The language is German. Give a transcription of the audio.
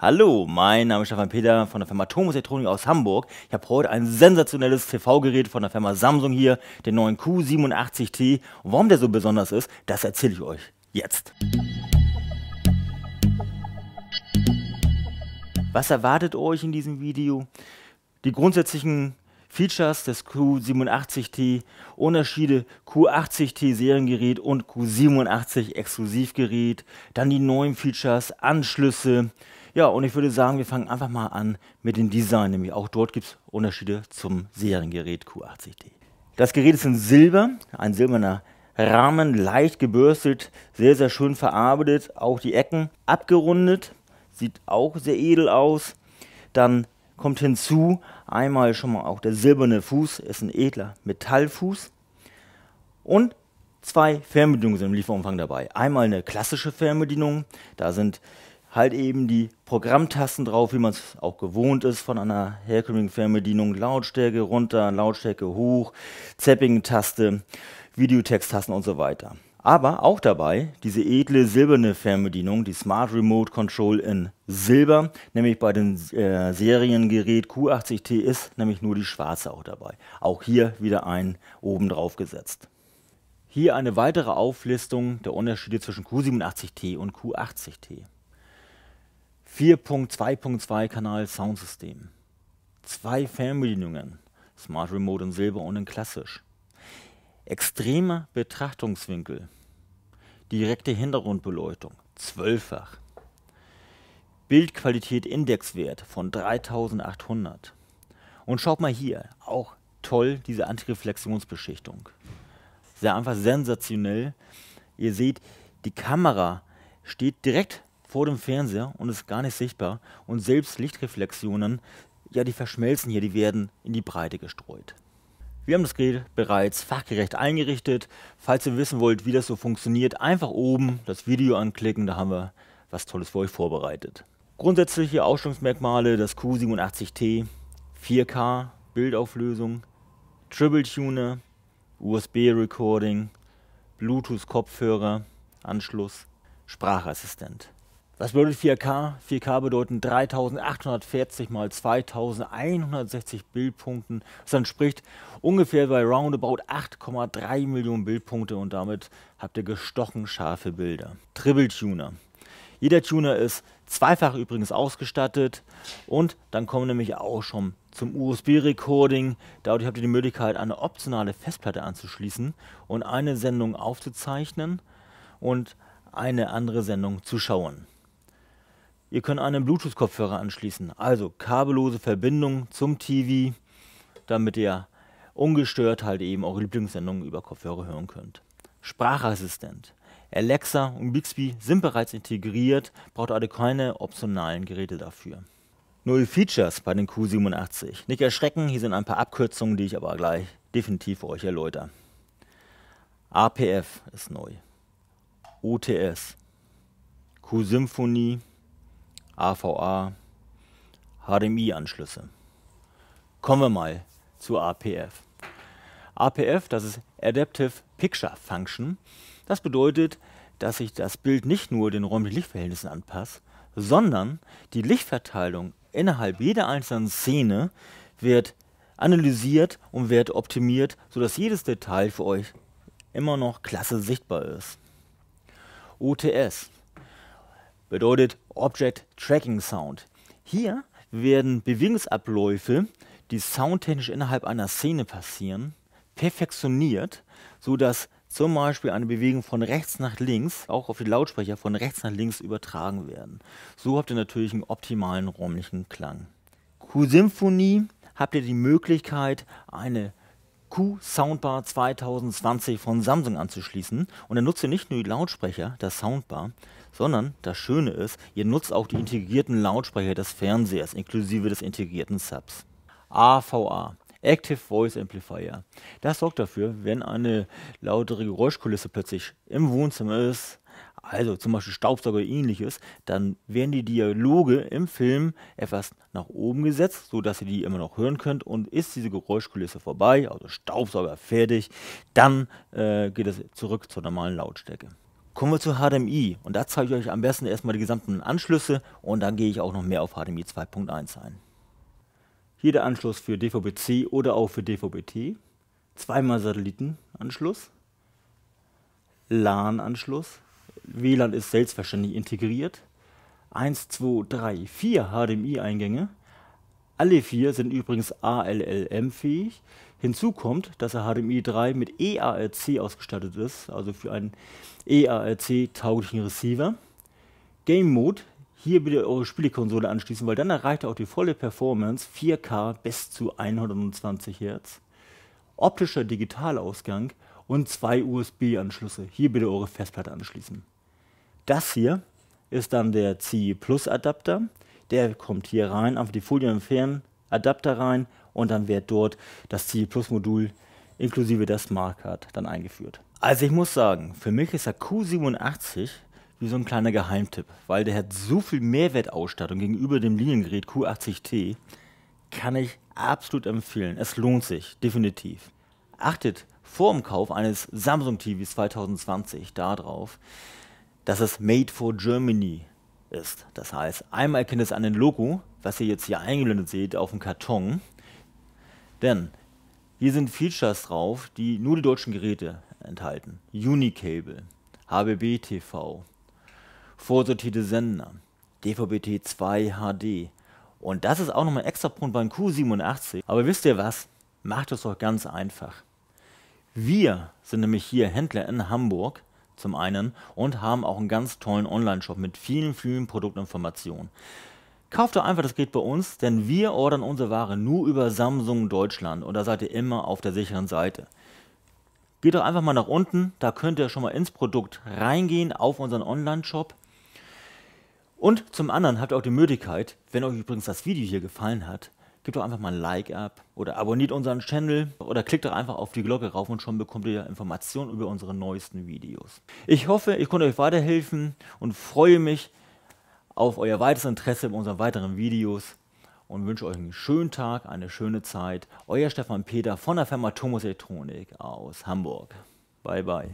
Hallo, mein Name ist Stefan Peter von der Firma Thomas Elektronik aus Hamburg. Ich habe heute ein sensationelles TV-Gerät von der Firma Samsung hier, den neuen Q87T. Und warum der so besonders ist, das erzähle ich euch jetzt. Was erwartet euch in diesem Video? Die grundsätzlichen Features des Q87T, Unterschiede Q80T Seriengerät und Q87 Exklusivgerät, dann die neuen Features, Anschlüsse, ja, und ich würde sagen, wir fangen einfach mal an mit dem Design. Nämlich auch dort gibt es Unterschiede zum Seriengerät Q80D. Das Gerät ist in Silber, ein silberner Rahmen, leicht gebürstet, sehr, sehr schön verarbeitet. Auch die Ecken abgerundet, sieht auch sehr edel aus. Dann kommt hinzu einmal schon mal auch der silberne Fuß, ist ein edler Metallfuß. Und zwei Fernbedienungen sind im Lieferumfang dabei. Einmal eine klassische Fernbedienung, da sind halt eben die Programmtasten drauf, wie man es auch gewohnt ist von einer herkömmlichen Fernbedienung. Lautstärke runter, Lautstärke hoch, Zapping-Taste, Videotext-Tasten und so weiter. Aber auch dabei diese edle silberne Fernbedienung, die Smart Remote Control in Silber, nämlich bei dem äh, Seriengerät Q80T ist nämlich nur die schwarze auch dabei. Auch hier wieder ein oben drauf gesetzt. Hier eine weitere Auflistung der Unterschiede zwischen Q87T und Q80T. 4.2.2 Kanal Soundsystem. Zwei Fernbedienungen, Smart Remote in Silber und in Klassisch. Extremer Betrachtungswinkel. Direkte Hintergrundbeleuchtung, zwölffach. Bildqualität Indexwert von 3800. Und schaut mal hier, auch toll diese Antireflexionsbeschichtung. Sehr einfach sensationell. Ihr seht, die Kamera steht direkt vor dem Fernseher und ist gar nicht sichtbar. Und selbst Lichtreflexionen, ja, die verschmelzen hier, die werden in die Breite gestreut. Wir haben das Gerät bereits fachgerecht eingerichtet. Falls ihr wissen wollt, wie das so funktioniert, einfach oben das Video anklicken, da haben wir was Tolles für euch vorbereitet. Grundsätzliche Ausstellungsmerkmale, das Q87T, 4K, Bildauflösung, Triple Tuner, USB-Recording, Bluetooth-Kopfhörer, Anschluss, Sprachassistent. Was bedeutet 4K? 4K bedeuten 3840 mal 2160 Bildpunkten. Das entspricht ungefähr bei roundabout 8,3 Millionen Bildpunkte und damit habt ihr gestochen scharfe Bilder. Triple Tuner. Jeder Tuner ist zweifach übrigens ausgestattet und dann kommen nämlich auch schon zum USB-Recording. Dadurch habt ihr die Möglichkeit, eine optionale Festplatte anzuschließen und eine Sendung aufzuzeichnen und eine andere Sendung zu schauen. Ihr könnt einen Bluetooth-Kopfhörer anschließen, also kabellose Verbindung zum TV, damit ihr ungestört halt eben eure Lieblingssendungen über Kopfhörer hören könnt. Sprachassistent. Alexa und Bixby sind bereits integriert, braucht also keine optionalen Geräte dafür. Neue Features bei den Q87. Nicht erschrecken, hier sind ein paar Abkürzungen, die ich aber gleich definitiv für euch erläutere. APF ist neu. OTS. Q-Symphonie AVA, HDMI-Anschlüsse. Kommen wir mal zu APF. APF, das ist Adaptive Picture Function. Das bedeutet, dass ich das Bild nicht nur den räumlichen Lichtverhältnissen anpasse, sondern die Lichtverteilung innerhalb jeder einzelnen Szene wird analysiert und wird optimiert, sodass jedes Detail für euch immer noch klasse sichtbar ist. OTS, bedeutet Object Tracking Sound. Hier werden Bewegungsabläufe, die soundtechnisch innerhalb einer Szene passieren, perfektioniert, sodass zum Beispiel eine Bewegung von rechts nach links auch auf die Lautsprecher von rechts nach links übertragen werden. So habt ihr natürlich einen optimalen räumlichen Klang. Q-Symphonie habt ihr die Möglichkeit, eine Q Soundbar 2020 von Samsung anzuschließen und dann nutzt ihr nicht nur die Lautsprecher der Soundbar, sondern das Schöne ist, ihr nutzt auch die integrierten Lautsprecher des Fernsehers inklusive des integrierten Subs. AVA Active Voice Amplifier. Das sorgt dafür, wenn eine lautere Geräuschkulisse plötzlich im Wohnzimmer ist, also zum Beispiel Staubsauger oder ähnliches, dann werden die Dialoge im Film etwas nach oben gesetzt, sodass ihr die immer noch hören könnt. Und ist diese Geräuschkulisse vorbei, also Staubsauger fertig, dann äh, geht es zurück zur normalen Lautstärke. Kommen wir zu HDMI und da zeige ich euch am besten erstmal die gesamten Anschlüsse und dann gehe ich auch noch mehr auf HDMI 2.1 ein. Hier der Anschluss für DVB-C oder auch für DVB-T. Zweimal Satellitenanschluss. LAN-Anschluss WLAN ist selbstverständlich integriert. 1, 2, 3, 4 HDMI-Eingänge. Alle vier sind übrigens ALLM-fähig. Hinzu kommt, dass der HDMI 3 mit EARC ausgestattet ist, also für einen EARC-tauglichen Receiver. Game Mode, hier bitte eure Spielekonsole anschließen, weil dann erreicht ihr auch die volle Performance 4K bis zu 120 Hz. Optischer Digitalausgang und zwei USB-Anschlüsse. Hier bitte eure Festplatte anschließen. Das hier ist dann der CI Plus Adapter. Der kommt hier rein, einfach die Folie entfernen, Adapter rein und dann wird dort das CI Plus Modul inklusive der Smart Card dann eingeführt. Also ich muss sagen, für mich ist der Q87 wie so ein kleiner Geheimtipp, weil der hat so viel Mehrwertausstattung gegenüber dem Liniengerät Q80T, kann ich absolut empfehlen. Es lohnt sich, definitiv. Achtet vor dem Kauf eines Samsung TVs 2020 darauf, dass es Made for Germany ist. Das heißt, einmal erkennt es an den Logo, was ihr jetzt hier eingeblendet seht auf dem Karton, denn hier sind Features drauf, die nur die deutschen Geräte enthalten. Unicable, HBB TV, vorsortierte Sender, DVB-T2 HD. Und das ist auch nochmal ein extra Punkt beim Q87. Aber wisst ihr was? Macht es doch ganz einfach. Wir sind nämlich hier Händler in Hamburg zum einen und haben auch einen ganz tollen Online-Shop mit vielen, vielen Produktinformationen. Kauft doch einfach das Gerät bei uns, denn wir ordern unsere Ware nur über Samsung Deutschland und da seid ihr immer auf der sicheren Seite. Geht doch einfach mal nach unten, da könnt ihr schon mal ins Produkt reingehen auf unseren Online-Shop. Und zum anderen habt ihr auch die Möglichkeit, wenn euch übrigens das Video hier gefallen hat, gebt doch einfach mal ein Like ab oder abonniert unseren Channel oder klickt doch einfach auf die Glocke rauf und schon bekommt ihr Informationen über unsere neuesten Videos. Ich hoffe, ich konnte euch weiterhelfen und freue mich auf euer weiteres Interesse in unseren weiteren Videos und wünsche euch einen schönen Tag, eine schöne Zeit. Euer Stefan Peter von der Firma Thomas Elektronik aus Hamburg. Bye bye.